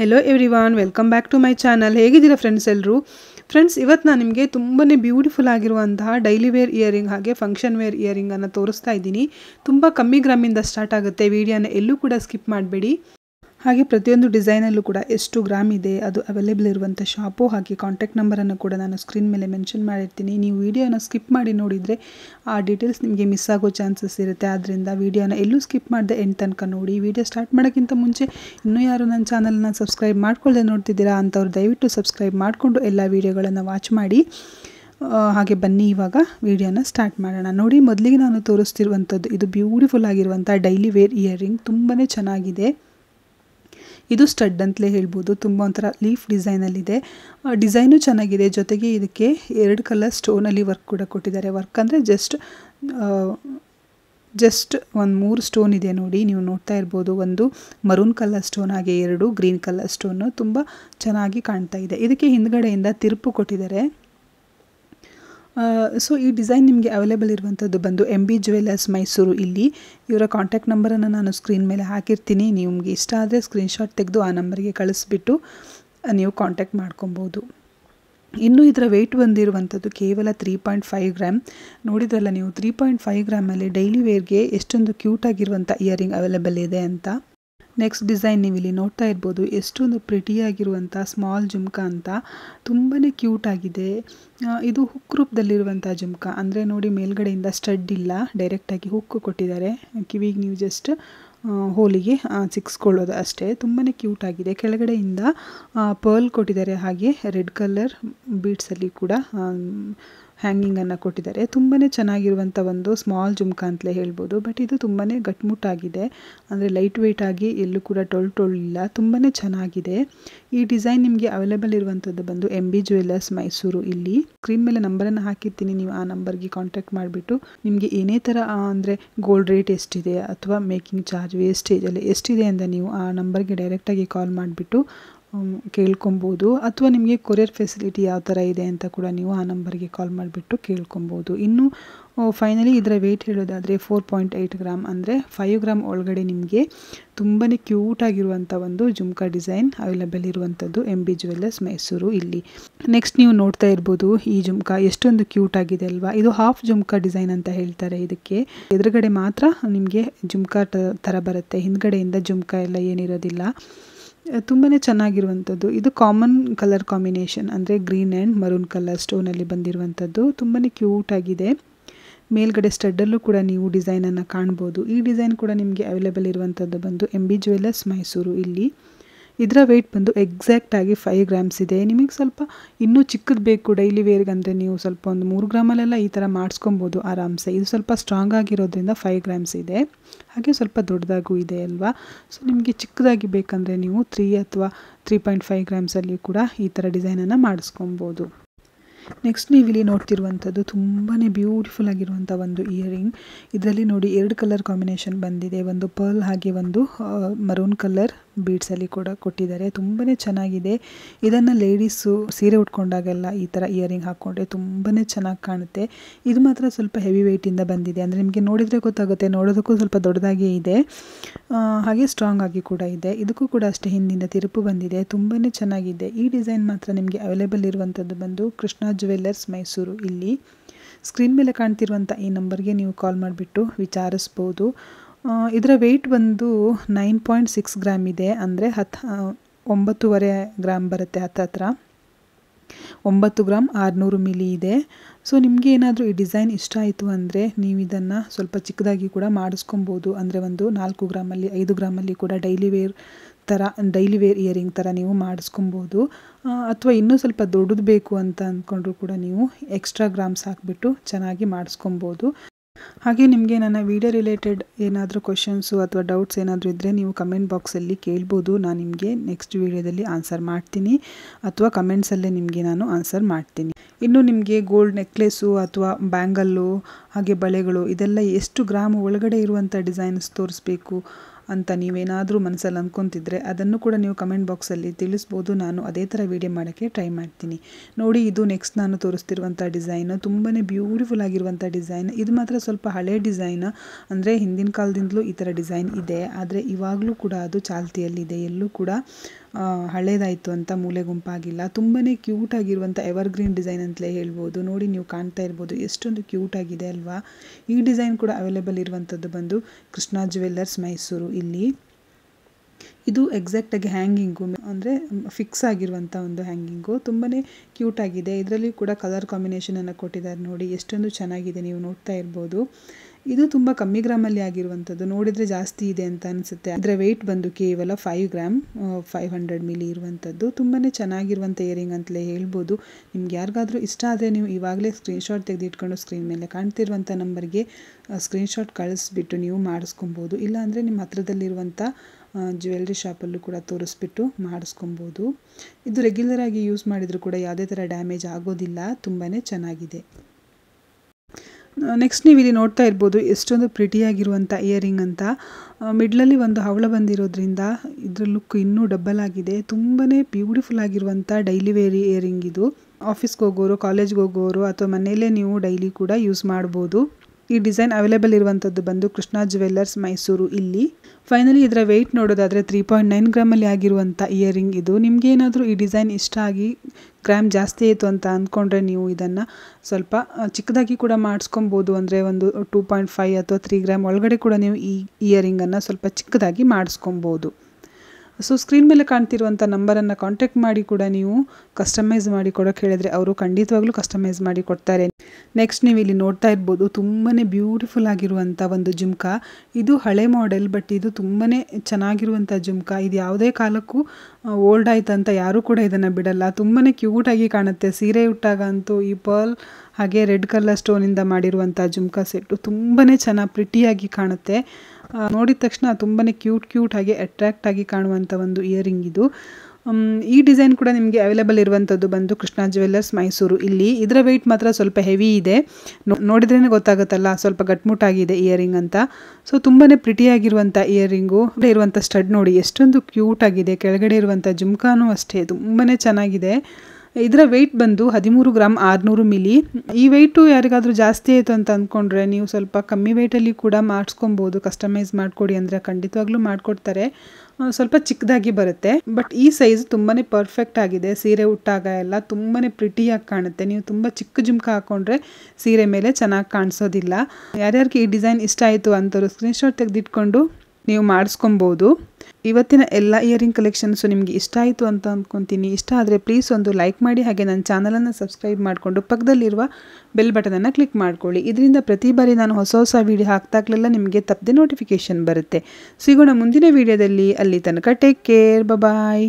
hello everyone welcome back to my channel ಹೇಗಿದ್ದೀರಾ friends ಎಲ್ಲರೂ friends ಇವತ್ತು ನಾನು ನಿಮಗೆ ತುಂಬಾ ಬ್ಯೂಟಿಫುಲ್ ಆಗಿರುವಂತಹ ಡೈಲಿ ವೇರ್ ಇಯರಿಂಗ್ ಹಾಗೆ ಫಂಕ್ಷನ್ ವೇರ್ ಇಯರಿಂಗನ್ನು ತೋರಿಸ್ತಾ ಇದ್ದೀನಿ ತುಂಬ ಕಮ್ಮಿ ಗ್ರಾಮಿಂದ ಸ್ಟಾರ್ಟ್ ಆಗುತ್ತೆ ವಿಡಿಯೋನ ಎಲ್ಲೂ ಕೂಡ ಸ್ಕಿಪ್ ಮಾಡಬೇಡಿ ಹಾಗೆ ಪ್ರತಿಯೊಂದು ಡಿಸೈನಲ್ಲೂ ಕೂಡ ಎಷ್ಟು ಗ್ರಾಮ್ ಇದೆ ಅದು ಅವೈಲೇಬಲ್ ಇರುವಂಥ ಶಾಪು ಹಾಗೆ ಕಾಂಟ್ಯಾಕ್ಟ್ ನಂಬರನ್ನು ಕೂಡ ನಾನು ಸ್ಕ್ರೀನ್ ಮೇಲೆ ಮೆನ್ಷನ್ ಮಾಡಿರ್ತೀನಿ ನೀವು ವಿಡಿಯೋನ ಸ್ಕಿಪ್ ಮಾಡಿ ನೋಡಿದರೆ ಆ ಡೀಟೇಲ್ಸ್ ನಿಮಗೆ ಮಿಸ್ ಆಗೋ ಚಾನ್ಸಸ್ ಇರುತ್ತೆ ಆದ್ದರಿಂದ ವೀಡಿಯೋನ ಎಲ್ಲೂ ಸ್ಕಿಪ್ ಮಾಡಿದೆ ಎಂಡ್ ತನಕ ನೋಡಿ ವೀಡಿಯೋ ಸ್ಟಾರ್ಟ್ ಮಾಡೋಕ್ಕಿಂತ ಮುಂಚೆ ಇನ್ನೂ ಯಾರು ನನ್ನ ಚಾನಲ್ನ ಸಬ್ಸ್ಕ್ರೈಬ್ ಮಾಡ್ಕೊಳ್ಳದೆ ನೋಡ್ತಿದ್ದೀರಾ ಅಂಥವ್ರು ದಯವಿಟ್ಟು ಸಬ್ಸ್ಕ್ರೈಬ್ ಮಾಡಿಕೊಂಡು ಎಲ್ಲ ವೀಡಿಯೋಗಳನ್ನು ವಾಚ್ ಮಾಡಿ ಹಾಗೆ ಬನ್ನಿ ಇವಾಗ ವಿಡಿಯೋನ ಸ್ಟಾರ್ಟ್ ಮಾಡೋಣ ನೋಡಿ ಮೊದಲಿಗೆ ನಾನು ತೋರಿಸ್ತಿರುವಂಥದ್ದು ಇದು ಬ್ಯೂಟಿಫುಲ್ ಆಗಿರುವಂಥ ಡೈಲಿ ವೇರ್ ಇಯರಿಂಗ್ ತುಂಬಾ ಚೆನ್ನಾಗಿದೆ ಇದು ಸ್ಟಡ್ ಅಂತಲೇ ಹೇಳ್ಬೋದು ತುಂಬ ಒಂಥರ ಲೀಫ್ ಡಿಸೈನಲ್ಲಿದೆ ಡಿಸೈನು ಚೆನ್ನಾಗಿದೆ ಜೊತೆಗೆ ಇದಕ್ಕೆ ಎರಡು ಕಲರ್ ಸ್ಟೋನಲ್ಲಿ ವರ್ಕ್ ಕೂಡ ಕೊಟ್ಟಿದ್ದಾರೆ ವರ್ಕ್ ಅಂದರೆ ಜಸ್ಟ್ ಜಸ್ಟ್ ಒಂದು ಮೂರು ಸ್ಟೋನ್ ಇದೆ ನೋಡಿ ನೀವು ನೋಡ್ತಾ ಇರ್ಬೋದು ಒಂದು ಮರೂನ್ ಕಲರ್ ಸ್ಟೋನ್ ಹಾಗೆ ಎರಡು ಗ್ರೀನ್ ಕಲರ್ ಸ್ಟೋನು ತುಂಬ ಚೆನ್ನಾಗಿ ಕಾಣ್ತಾ ಇದೆ ಇದಕ್ಕೆ ಹಿಂದ್ಗಡೆಯಿಂದ ತಿರುಪು ಕೊಟ್ಟಿದ್ದಾರೆ ಸೊ ಈ ಡಿಸೈನ್ ನಿಮಗೆ ಅವೈಲೇಬಲ್ ಇರುವಂಥದ್ದು ಬಂದು ಎಮ್ ಬಿ ಜುವೆಲ್ಲರ್ಸ್ ಮೈಸೂರು ಇಲ್ಲಿ ಇವರ ಕಾಂಟ್ಯಾಕ್ಟ್ ನಂಬರನ್ನು ನಾನು ಸ್ಕ್ರೀನ್ ಮೇಲೆ ಹಾಕಿರ್ತೀನಿ ನಿಮಗೆ ಇಷ್ಟ ಆದರೆ ಸ್ಕ್ರೀನ್ಶಾಟ್ ತೆಗೆದು ಆ ನಂಬರಿಗೆ ಕಳಿಸ್ಬಿಟ್ಟು ನೀವು ಕಾಂಟ್ಯಾಕ್ಟ್ ಮಾಡ್ಕೊಬೋದು ಇನ್ನು ಇದರ ವೆಯ್ಟ್ ಬಂದಿರುವಂಥದ್ದು ಕೇವಲ ತ್ರೀ ಪಾಯಿಂಟ್ ಫೈವ್ ಗ್ರಾಮ್ ನೋಡಿದ್ರಲ್ಲ ನೀವು ತ್ರೀ ಪಾಯಿಂಟ್ ಫೈವ್ ಗ್ರಾಮಲ್ಲಿ ಡೈಲಿ ವೇರ್ಗೆ ಎಷ್ಟೊಂದು ಕ್ಯೂಟಾಗಿರುವಂಥ ಇಯರಿಂಗ್ ಅವೈಲೇಬಲ್ ಇದೆ ಅಂತ ನೆಕ್ಸ್ಟ್ ಡಿಸೈನ್ ನೀವು ಇಲ್ಲಿ ನೋಡ್ತಾ ಇರ್ಬೋದು ಎಷ್ಟೊಂದು ಪ್ರಿಟಿಯಾಗಿರುವಂಥ ಸ್ಮಾಲ್ ಜುಮ್ಕ ಅಂತ ತುಂಬಾ ಕ್ಯೂಟ್ ಆಗಿದೆ ಇದು ಹುಕ್ ರೂಪದಲ್ಲಿರುವಂಥ ಜುಮ್ಕ ಅಂದರೆ ನೋಡಿ ಮೇಲ್ಗಡೆಯಿಂದ ಸ್ಟಡ್ ಇಲ್ಲ ಡೈರೆಕ್ಟಾಗಿ ಹುಕ್ ಕೊಟ್ಟಿದ್ದಾರೆ ಕಿವಿಗೆ ನೀವು ಜಸ್ಟ್ ಹೋಲಿಗೆ ಸಿಕ್ಸ್ಕೊಳ್ಳೋದು ಅಷ್ಟೇ ತುಂಬಾ ಕ್ಯೂಟ್ ಆಗಿದೆ ಕೆಳಗಡೆಯಿಂದ ಪರ್ಲ್ ಕೊಟ್ಟಿದ್ದಾರೆ ಹಾಗೆ ರೆಡ್ ಕಲರ್ ಬೀಡ್ಸಲ್ಲಿ ಕೂಡ ಹ್ಯಾಂಗಿಂಗನ್ನು ಕೊಟ್ಟಿದ್ದಾರೆ ತುಂಬಾ ಚೆನ್ನಾಗಿರುವಂಥ ಒಂದು ಸ್ಮಾಲ್ ಜುಮ್ಕಾ ಅಂತಲೇ ಹೇಳ್ಬೋದು ಬಟ್ ಇದು ತುಂಬಾ ಗಟ್ಮುಟ್ಟಾಗಿದೆ ಅಂದರೆ ಲೈಟ್ ವೆಯ್ಟ್ ಆಗಿ ಎಲ್ಲೂ ಕೂಡ ಟೊಳ್ ಟೊಳ್ಳಿಲ್ಲ ತುಂಬಾ ಚೆನ್ನಾಗಿದೆ ಈ ಡಿಸೈನ್ ನಿಮಗೆ ಅವೈಲೇಬಲ್ ಇರುವಂಥದ್ದು ಬಂದು ಎಂ ಬಿ ಜುವೆಲ್ಲರ್ಸ್ ಮೈಸೂರು ಇಲ್ಲಿ ಸ್ಕ್ರೀನ್ ಮೇಲೆ ನಂಬರನ್ನು ಹಾಕಿರ್ತೀನಿ ನೀವು ಆ ನಂಬರ್ಗೆ ಕಾಂಟ್ಯಾಕ್ಟ್ ಮಾಡಿಬಿಟ್ಟು ನಿಮಗೆ ಏನೇ ಥರ ಅಂದರೆ ಗೋಲ್ಡ್ ರೇಟ್ ಎಷ್ಟಿದೆ ಅಥವಾ ಮೇಕಿಂಗ್ ಚಾರ್ಜ್ ವೇಸ್ಟೇಜಲ್ಲಿ ಅಲ್ಲಿ ಎಷ್ಟಿದೆ ಅಂತ ನೀವು ಆ ನಂಬರ್ಗೆ ಡೈರೆಕ್ಟಾಗಿ ಕಾಲ್ ಮಾಡಿಬಿಟ್ಟು ಕೇಳ್ಕೊಬೋದು ಅಥವಾ ನಿಮಗೆ ಕೊರಿಯರ್ ಫೆಸಿಲಿಟಿ ಯಾವ ಥರ ಇದೆ ಅಂತ ಕೂಡ ನೀವು ಆ ನಂಬರ್ಗೆ ಕಾಲ್ ಮಾಡಿಬಿಟ್ಟು ಕೇಳ್ಕೊಬೋದು ಇನ್ನು ಫೈನಲಿ ಇದರ ವೆಯ್ಟ್ ಹೇಳೋದಾದರೆ ಫೋರ್ ಪಾಯಿಂಟ್ ಏಯ್ಟ್ ಗ್ರಾಮ್ ಅಂದರೆ ಫೈವ್ ಗ್ರಾಮ್ ಒಳಗಡೆ ನಿಮಗೆ ತುಂಬಾ ಆಗಿರುವಂಥ ಒಂದು ಜುಮ್ಕಾ ಡಿಸೈನ್ ಅವೈಲಬಲ್ ಇರುವಂಥದ್ದು ಎಮ್ ಬಿ ಜುವೆಲ್ಲರ್ಸ್ ಮೈಸೂರು ಇಲ್ಲಿ ನೆಕ್ಸ್ಟ್ ನೀವು ನೋಡ್ತಾ ಇರ್ಬೋದು ಈ ಜುಮ್ಕಾ ಎಷ್ಟೊಂದು ಕ್ಯೂಟ್ ಆಗಿದೆ ಅಲ್ವಾ ಇದು ಹಾಫ್ ಜುಮ್ಕಾ ಡಿಸೈನ್ ಅಂತ ಹೇಳ್ತಾರೆ ಇದಕ್ಕೆ ಎದುರುಗಡೆ ಮಾತ್ರ ನಿಮಗೆ ಜುಮ್ಕಾ ಥರ ಬರುತ್ತೆ ಹಿಂದ್ಗಡೆಯಿಂದ ಜುಮ್ಕಾ ಎಲ್ಲ ಏನಿರೋದಿಲ್ಲ ತುಂಬಾ ಚೆನ್ನಾಗಿರುವಂಥದ್ದು ಇದು ಕಾಮನ್ ಕಲರ್ ಕಾಂಬಿನೇಷನ್ ಅಂದರೆ ಗ್ರೀನ್ ಆ್ಯಂಡ್ ಮರೂನ್ ಕಲರ್ ಸ್ಟೋನಲ್ಲಿ ಬಂದಿರುವಂಥದ್ದು ತುಂಬಾ ಆಗಿದೆ ಮೇಲ್ಗಡೆ ಸ್ಟಡ್ಡಲ್ಲೂ ಕೂಡ ನೀವು ಡಿಸೈನನ್ನು ಕಾಣ್ಬೋದು ಈ ಡಿಸೈನ್ ಕೂಡ ನಿಮಗೆ ಅವೈಲೇಬಲ್ ಇರುವಂಥದ್ದು ಬಂದು ಎಂ ಬಿ ಜ್ಯುವೆಲ್ಲರ್ಸ್ ಮೈಸೂರು ಇಲ್ಲಿ ಇದರ ವೆಯ್ಟ್ ಬಂದು ಆಗಿ ಫೈವ್ ಗ್ರಾಮ್ಸ್ ಇದೆ ನಿಮಗೆ ಸ್ವಲ್ಪ ಇನ್ನೂ ಚಿಕ್ಕದು ಬೇಕು ಡೈಲಿ ವೇರ್ಗೆ ಅಂದರೆ ನೀವು ಸ್ವಲ್ಪ ಒಂದು ಮೂರು ಗ್ರಾಮಲ್ಲೆಲ್ಲ ಈ ಥರ ಮಾಡಿಸ್ಕೊಬೋದು ಆರಾಮ್ಸೆ ಇದು ಸ್ವಲ್ಪ ಸ್ಟ್ರಾಂಗ್ ಆಗಿರೋದ್ರಿಂದ ಫೈವ್ ಗ್ರಾಮ್ಸ್ ಇದೆ ಹಾಗೆ ಸ್ವಲ್ಪ ದೊಡ್ಡದಾಗೂ ಇದೆ ಅಲ್ವಾ ಸೊ ನಿಮಗೆ ಚಿಕ್ಕದಾಗಿ ಬೇಕಂದರೆ ನೀವು ತ್ರೀ ಅಥವಾ ತ್ರೀ ಪಾಯಿಂಟ್ ಫೈವ್ ಗ್ರಾಮ್ಸಲ್ಲಿ ಕೂಡ ಈ ಥರ ಡಿಸೈನನ್ನು ಮಾಡಿಸ್ಕೊಬೋದು ನೆಕ್ಸ್ಟ್ ನೀವು ಇಲ್ಲಿ ನೋಡ್ತಿರುವಂಥದ್ದು ತುಂಬಾ ಬ್ಯೂಟಿಫುಲ್ ಆಗಿರುವಂಥ ಒಂದು ಇಯರಿಂಗ್ ಇದರಲ್ಲಿ ನೋಡಿ ಎರಡು ಕಲರ್ ಕಾಂಬಿನೇಷನ್ ಬಂದಿದೆ ಒಂದು ಪರ್ಲ್ ಹಾಗೆ ಒಂದು ಮರೂನ್ ಕಲರ್ ಬೀಡ್ಸಲ್ಲಿ ಕೂಡ ಕೊಟ್ಟಿದ್ದಾರೆ ತುಂಬಾ ಚೆನ್ನಾಗಿದೆ ಇದನ್ನು ಲೇಡೀಸು ಸೀರೆ ಉಟ್ಕೊಂಡಾಗೆಲ್ಲ ಈ ಥರ ಇಯರಿಂಗ್ ಹಾಕ್ಕೊಂಡ್ರೆ ತುಂಬಾ ಚೆನ್ನಾಗಿ ಕಾಣುತ್ತೆ ಇದು ಮಾತ್ರ ಸ್ವಲ್ಪ ಹೆವಿ ವೆಯ್ಟಿಂದ ಬಂದಿದೆ ಅಂದರೆ ನಿಮಗೆ ನೋಡಿದರೆ ಗೊತ್ತಾಗುತ್ತೆ ನೋಡೋದಕ್ಕೂ ಸ್ವಲ್ಪ ದೊಡ್ಡದಾಗೇ ಇದೆ ಹಾಗೆ ಸ್ಟ್ರಾಂಗ್ ಆಗಿ ಕೂಡ ಇದೆ ಇದಕ್ಕೂ ಕೂಡ ಅಷ್ಟೇ ಹಿಂದಿನ ತಿರುಪು ಬಂದಿದೆ ತುಂಬಾ ಚೆನ್ನಾಗಿದೆ ಈ ಡಿಸೈನ್ ಮಾತ್ರ ನಿಮಗೆ ಅವೈಲೇಬಲ್ ಇರುವಂಥದ್ದು ಬಂದು ಕೃಷ್ಣ ಜುವೆಲ್ಲರ್ಸ್ ಮೈಸೂರು ಇಲ್ಲಿ ಸ್ಕ್ರೀನ್ ಮೇಲೆ ಕಾಣ್ತಿರುವಂಥ ಈ ನಂಬರ್ಗೆ ನೀವು ಕಾಲ್ ಮಾಡಿಬಿಟ್ಟು ವಿಚಾರಿಸ್ಬೋದು ಇದರ ವೆಯ್ಟ್ ಬಂದು ನೈನ್ ಪಾಯಿಂಟ್ ಸಿಕ್ಸ್ ಗ್ರಾಮ್ ಇದೆ ಅಂದರೆ ಹತ್ತು ಒಂಬತ್ತೂವರೆ ಗ್ರಾಮ್ ಬರುತ್ತೆ ಹತ್ತತ್ರ ಒಂಬತ್ತು ಗ್ರಾಮ್ ಆರುನೂರು ಮಿಲಿ ಇದೆ ಸೊ ನಿಮಗೆ ಏನಾದರೂ ಈ ಡಿಸೈನ್ ಇಷ್ಟ ಆಯಿತು ಅಂದರೆ ನೀವು ಇದನ್ನು ಸ್ವಲ್ಪ ಚಿಕ್ಕದಾಗಿ ಕೂಡ ಮಾಡಿಸ್ಕೊಬೋದು ಅಂದರೆ ಒಂದು ನಾಲ್ಕು ಗ್ರಾಮಲ್ಲಿ ಐದು ಗ್ರಾಮಲ್ಲಿ ಕೂಡ ಡೈಲಿ ವೇರ್ ಥರ ಡೈಲಿ ವೇರ್ ಇಯರಿಂಗ್ ಥರ ನೀವು ಮಾಡಿಸ್ಕೊಬೋದು ಅಥವಾ ಇನ್ನೂ ಸ್ವಲ್ಪ ದೊಡ್ಡದು ಬೇಕು ಅಂತ ಅಂದ್ಕೊಂಡ್ರೂ ಕೂಡ ನೀವು ಎಕ್ಸ್ಟ್ರಾ ಗ್ರಾಮ್ಸ್ ಹಾಕಿಬಿಟ್ಟು ಚೆನ್ನಾಗಿ ಮಾಡಿಸ್ಕೊಬೋದು ಹಾಗೆ ನಿಮಗೆ ನನ್ನ ವೀಡಿಯೋ ರಿಲೇಟೆಡ್ ಏನಾದರೂ ಕ್ವಶನ್ಸು ಅಥವಾ ಡೌಟ್ಸ್ ಏನಾದರೂ ಇದ್ದರೆ ನೀವು ಕಮೆಂಟ್ ಬಾಕ್ಸಲ್ಲಿ ಕೇಳ್ಬೋದು ನಾನು ನಿಮಗೆ ನೆಕ್ಸ್ಟ್ ವೀಡಿಯೋದಲ್ಲಿ ಆನ್ಸರ್ ಮಾಡ್ತೀನಿ ಅಥವಾ ಕಮೆಂಟ್ಸಲ್ಲೇ ನಿಮಗೆ ನಾನು ಆನ್ಸರ್ ಮಾಡ್ತೀನಿ ಇನ್ನು ನಿಮಗೆ ಗೋಲ್ಡ್ ನೆಕ್ಲೆಸ್ಸು ಅಥವಾ ಬ್ಯಾಂಗಲ್ಲು ಹಾಗೆ ಬಳೆಗಳು ಇದೆಲ್ಲ ಎಷ್ಟು ಗ್ರಾಮ್ ಒಳಗಡೆ ಇರುವಂಥ ಡಿಸೈನ್ಸ್ ತೋರಿಸ್ಬೇಕು ಅಂತ ನೀವೇನಾದರೂ ಮನಸ್ಸಲ್ಲಿ ಅಂದ್ಕೊತಿದ್ರೆ ಅದನ್ನು ಕೂಡ ನೀವು ಕಮೆಂಟ್ ಬಾಕ್ಸಲ್ಲಿ ತಿಳಿಸ್ಬೋದು ನಾನು ಅದೇ ಥರ ವೀಡಿಯೋ ಮಾಡೋಕ್ಕೆ ಟ್ರೈ ಮಾಡ್ತೀನಿ ನೋಡಿ ಇದು ನೆಕ್ಸ್ಟ್ ನಾನು ತೋರಿಸ್ತಿರುವಂಥ ಡಿಸೈನು ತುಂಬಾ ಬ್ಯೂಟಿಫುಲ್ ಆಗಿರುವಂಥ ಡಿಸೈನ್ ಇದು ಮಾತ್ರ ಸ್ವಲ್ಪ ಹಳೆ ಡಿಸೈನ್ ಅಂದರೆ ಹಿಂದಿನ ಕಾಲದಿಂದಲೂ ಈ ಥರ ಡಿಸೈನ್ ಇದೆ ಆದರೆ ಇವಾಗಲೂ ಕೂಡ ಅದು ಚಾಲ್ತಿಯಲ್ಲಿದೆ ಎಲ್ಲೂ ಕೂಡ ಹಳೇದಾಯಿತು ಅಂತ ಮೂಲೆ ಗುಂಪಾಗಿಲ್ಲ ತುಂಬಾ ಕ್ಯೂಟಾಗಿರುವಂಥ ಎವರ್ಗ್ರೀನ್ ಡಿಸೈನ್ ಅಂತಲೇ ಹೇಳ್ಬೋದು ನೋಡಿ ನೀವು ಕಾಣ್ತಾ ಇರ್ಬೋದು ಎಷ್ಟೊಂದು ಆಗಿದೆ ಅಲ್ವಾ ಈ ಡಿಸೈನ್ ಕೂಡ ಅವೈಲೇಬಲ್ ಇರುವಂಥದ್ದು ಬಂದು ಕೃಷ್ಣ ಜುವೆಲ್ಲರ್ಸ್ ಮೈಸೂರು ಇಲ್ಲಿ ಇದು ಎಕ್ಸಾಕ್ಟಾಗಿ ಹ್ಯಾಂಗಿಂಗು ಅಂದರೆ ಫಿಕ್ಸ್ ಆಗಿರುವಂಥ ಒಂದು ಹ್ಯಾಂಗಿಂಗು ತುಂಬಾ ಆಗಿದೆ ಇದರಲ್ಲಿ ಕೂಡ ಕಲರ್ ಕಾಂಬಿನೇಷನ್ ಕಾಂಬಿನೇಷನನ್ನು ಕೊಟ್ಟಿದ್ದಾರೆ ನೋಡಿ ಎಷ್ಟೊಂದು ಚೆನ್ನಾಗಿದೆ ನೀವು ನೋಡ್ತಾ ಇರ್ಬೋದು ಇದು ತುಂಬ ಕಮ್ಮಿ ಗ್ರಾಮಲ್ಲಿ ಆಗಿರುವಂಥದ್ದು ನೋಡಿದರೆ ಜಾಸ್ತಿ ಇದೆ ಅಂತ ಅನಿಸುತ್ತೆ ಅದರ ವೆಯ್ಟ್ ಬಂದು ಕೇವಲ five gram five hundred milli ಇರುವಂಥದ್ದು ತುಂಬಾ ಚೆನ್ನಾಗಿರುವಂಥ ಇಯರಿಂಗ್ ಅಂತಲೇ ಹೇಳ್ಬೋದು ನಿಮ್ಗೆ ಯಾರಿಗಾದರೂ ಇಷ್ಟ ಆದರೆ ನೀವು ಇವಾಗಲೇ ಸ್ಕ್ರೀನ್ಶಾಟ್ ತೆಗೆದಿಟ್ಕೊಂಡು ಸ್ಕ್ರೀನ್ ಮೇಲೆ ಕಾಣ್ತಿರುವಂಥ ನಂಬರ್ಗೆ ಸ್ಕ್ರೀನ್ಶಾಟ್ ಕಳಿಸ್ಬಿಟ್ಟು ನೀವು ಮಾಡಿಸ್ಕೊಬೋದು ಇಲ್ಲಾಂದರೆ ನಿಮ್ಮ ಹತ್ರದಲ್ಲಿರುವಂಥ ಜ್ಯುವೆಲ್ರಿ ಶಾಪಲ್ಲೂ ಕೂಡ ತೋರಿಸ್ಬಿಟ್ಟು ಮಾಡಿಸ್ಕೊಬೋದು ಇದು ರೆಗ್ಯುಲರ್ ಆಗಿ ಯೂಸ್ ಮಾಡಿದರೂ ಕೂಡ ಯಾವುದೇ ಥರ ಡ್ಯಾಮೇಜ್ ಆಗೋದಿಲ್ಲ ತುಂಬಾ ಚೆನ್ನಾಗಿದೆ ನೆಕ್ಸ್ಟ್ ನೀವು ಇಲ್ಲಿ ನೋಡ್ತಾ ಇರ್ಬೋದು ಎಷ್ಟೊಂದು ಪ್ರಿಟಿಯಾಗಿರುವಂಥ ಇಯರಿಂಗ್ ಅಂತ ಮಿಡ್ಲಲ್ಲಿ ಒಂದು ಹವಳ ಬಂದಿರೋದ್ರಿಂದ ಇದ್ರ ಲುಕ್ ಇನ್ನೂ ಡಬ್ಬಲ್ ಆಗಿದೆ ತುಂಬಾ ಬ್ಯೂಟಿಫುಲ್ ಆಗಿರುವಂಥ ಡೈಲಿ ವೇರ್ ಇಯರಿಂಗ್ ಇದು ಆಫೀಸ್ಗೆ ಹೋಗೋರು ಕಾಲೇಜ್ಗೆ ಹೋಗೋರು ಅಥವಾ ಮನೆಯಲ್ಲೇ ನೀವು ಡೈಲಿ ಕೂಡ ಯೂಸ್ ಮಾಡ್ಬೋದು ಈ ಡಿಸೈನ್ ಅವೈಲೇಬಲ್ ಇರುವಂಥದ್ದು ಬಂದು ಕೃಷ್ಣ ಜುವೆಲ್ಲರ್ಸ್ ಮೈಸೂರು ಇಲ್ಲಿ ಫೈನಲಿ ಇದರ ವೆಯ್ಟ್ ನೋಡೋದಾದರೆ ತ್ರೀ ಪಾಯಿಂಟ್ ನೈನ್ ಗ್ರಾಮಲ್ಲಿ ಆಗಿರುವಂಥ ಇಯರಿಂಗ್ ಇದು ಏನಾದರೂ ಈ ಡಿಸೈನ್ ಇಷ್ಟ ಆಗಿ ಗ್ರಾಮ್ ಜಾಸ್ತಿ ಆಯಿತು ಅಂತ ಅಂದ್ಕೊಂಡ್ರೆ ನೀವು ಇದನ್ನು ಸ್ವಲ್ಪ ಚಿಕ್ಕದಾಗಿ ಕೂಡ ಮಾಡಿಸ್ಕೊಬೋದು ಅಂದರೆ ಒಂದು ಟೂ ಪಾಯಿಂಟ್ ಫೈವ್ ಅಥವಾ ತ್ರೀ ಗ್ರಾಮ್ ಒಳಗಡೆ ಕೂಡ ನೀವು ಈ ಇಯರಿಂಗನ್ನು ಸ್ವಲ್ಪ ಚಿಕ್ಕದಾಗಿ ಮಾಡಿಸ್ಕೊಬೋದು ಸೊ ಸ್ಕ್ರೀನ್ ಮೇಲೆ ಕಾಣ್ತಿರುವಂಥ ನಂಬರನ್ನು ಕಾಂಟ್ಯಾಕ್ಟ್ ಮಾಡಿ ಕೂಡ ನೀವು ಕಸ್ಟಮೈಸ್ ಮಾಡಿ ಕೊಡೋಕ್ಕೆ ಹೇಳಿದರೆ ಅವರು ಖಂಡಿತವಾಗ್ಲೂ ಕಸ್ಟಮೈಸ್ ಮಾಡಿ ಕೊಡ್ತಾರೆ ನೆಕ್ಸ್ಟ್ ನೀವು ಇಲ್ಲಿ ನೋಡ್ತಾ ಇರ್ಬೋದು ತುಂಬಾ ಬ್ಯೂಟಿಫುಲ್ ಆಗಿರುವಂಥ ಒಂದು ಜುಮ್ಕ ಇದು ಹಳೆ ಮಾಡೆಲ್ ಬಟ್ ಇದು ತುಂಬಾ ಚೆನ್ನಾಗಿರುವಂಥ ಜುಮ್ಕ ಇದು ಯಾವುದೇ ಕಾಲಕ್ಕೂ ಓಲ್ಡ್ ಆಯ್ತು ಅಂತ ಯಾರೂ ಕೂಡ ಇದನ್ನು ಬಿಡಲ್ಲ ಕ್ಯೂಟ್ ಕ್ಯೂಟಾಗಿ ಕಾಣುತ್ತೆ ಸೀರೆ ಉಟ್ಟಾಗ ಅಂತೂ ಈ ಪರ್ಲ್ ಹಾಗೆ ರೆಡ್ ಕಲರ್ ಸ್ಟೋನಿಂದ ಮಾಡಿರುವಂಥ ಜುಮ್ಕಾ ಸೆಟ್ಟು ತುಂಬಾ ಚೆನ್ನಾಗಿ ಪ್ರಿಟಿಯಾಗಿ ಕಾಣುತ್ತೆ ನೋಡಿದ ತಕ್ಷಣ ತುಂಬಾ ಕ್ಯೂಟ್ ಕ್ಯೂಟ್ ಆಗಿ ಅಟ್ರಾಕ್ಟ್ ಆಗಿ ಕಾಣುವಂತ ಒಂದು ಇಯರಿಂಗ್ ಇದು ಈ ಡಿಸೈನ್ ಕೂಡ ನಿಮಗೆ ಅವೈಲೇಬಲ್ ಇರುವಂಥದ್ದು ಬಂದು ಕೃಷ್ಣ ಜುವೆಲ್ಲರ್ಸ್ ಮೈಸೂರು ಇಲ್ಲಿ ಇದರ ವೆಯ್ಟ್ ಮಾತ್ರ ಸ್ವಲ್ಪ ಹೆವಿ ಇದೆ ನೋಡಿದ್ರೇ ಗೊತ್ತಾಗುತ್ತಲ್ಲ ಸ್ವಲ್ಪ ಗಟ್ಮುಟ್ಟಾಗಿದೆ ಇಯರಿಂಗ್ ಅಂತ ಸೊ ತುಂಬಾ ಪ್ರಿಟಿಯಾಗಿರುವಂಥ ಇಯರಿಂಗು ಇರುವಂಥ ಸ್ಟಡ್ ನೋಡಿ ಎಷ್ಟೊಂದು ಕ್ಯೂಟ್ ಆಗಿದೆ ಕೆಳಗಡೆ ಇರುವಂಥ ಜುಮ್ಕಾನು ಅಷ್ಟೇ ತುಂಬಾ ಚೆನ್ನಾಗಿದೆ ಇದರ ವೆಯ್ಟ್ ಬಂದು ಹದಿಮೂರು ಗ್ರಾಮ್ ಆರುನೂರು ಮಿಲಿ ಈ ವೆಯ್ಟು ಯಾರಿಗಾದರೂ ಜಾಸ್ತಿ ಆಯಿತು ಅಂತ ಅಂದ್ಕೊಂಡ್ರೆ ನೀವು ಸ್ವಲ್ಪ ಕಮ್ಮಿ ವೆಯ್ಟಲ್ಲಿ ಕೂಡ ಮಾಡಿಸ್ಕೊಬೋದು ಕಸ್ಟಮೈಸ್ ಮಾಡಿಕೊಡಿ ಅಂದರೆ ಖಂಡಿತವಾಗ್ಲೂ ಮಾಡಿಕೊಡ್ತಾರೆ ಸ್ವಲ್ಪ ಚಿಕ್ಕದಾಗಿ ಬರುತ್ತೆ ಬಟ್ ಈ ಸೈಜ್ ತುಂಬಾ ಪರ್ಫೆಕ್ಟ್ ಆಗಿದೆ ಸೀರೆ ಉಟ್ಟಾಗ ಎಲ್ಲ ತುಂಬಾ ಪ್ರಿಟಿಯಾಗಿ ಕಾಣುತ್ತೆ ನೀವು ತುಂಬ ಚಿಕ್ಕ ಜುಮ್ಕ ಹಾಕೊಂಡ್ರೆ ಸೀರೆ ಮೇಲೆ ಚೆನ್ನಾಗಿ ಕಾಣಿಸೋದಿಲ್ಲ ಯಾರ್ಯಾರಿಗೆ ಈ ಡಿಸೈನ್ ಇಷ್ಟ ಆಯಿತು ಅಂತವರು ಸ್ಕ್ರೀನ್ಶಾಟ್ ತೆಗೆದಿಟ್ಕೊಂಡು ನೀವು ಮಾಡಿಸ್ಕೊಬೋದು ಇವತ್ತಿನ ಎಲ್ಲ ಇಯರಿಂಗ್ ಕಲೆಕ್ಷನ್ಸು ನಿಮಗೆ ಇಷ್ಟ ಆಯಿತು ಅಂತ ಅಂದ್ಕೊತೀನಿ ಇಷ್ಟ ಆದರೆ ಪ್ಲೀಸ್ ಒಂದು ಲೈಕ್ ಮಾಡಿ ಹಾಗೆ ನನ್ನ ಚಾನಲನ್ನು ಸಬ್ಸ್ಕ್ರೈಬ್ ಮಾಡಿಕೊಂಡು ಪಕ್ಕದಲ್ಲಿರುವ ಬೆಲ್ ಬಟನನ್ನು ಕ್ಲಿಕ್ ಮಾಡ್ಕೊಳ್ಳಿ ಇದರಿಂದ ಪ್ರತಿ ಬಾರಿ ನಾನು ಹೊಸ ಹೊಸ ವೀಡಿಯೋ ಹಾಕ್ದಾಗಲೆಲ್ಲ ನಿಮಗೆ ತಪ್ಪದೆ ನೋಟಿಫಿಕೇಷನ್ ಬರುತ್ತೆ ಸಿಗೋಣ ಮುಂದಿನ ವೀಡಿಯೋದಲ್ಲಿ ಅಲ್ಲಿ ತನಕ ಟೇಕ್ ಕೇರ್ ಬಾಯ್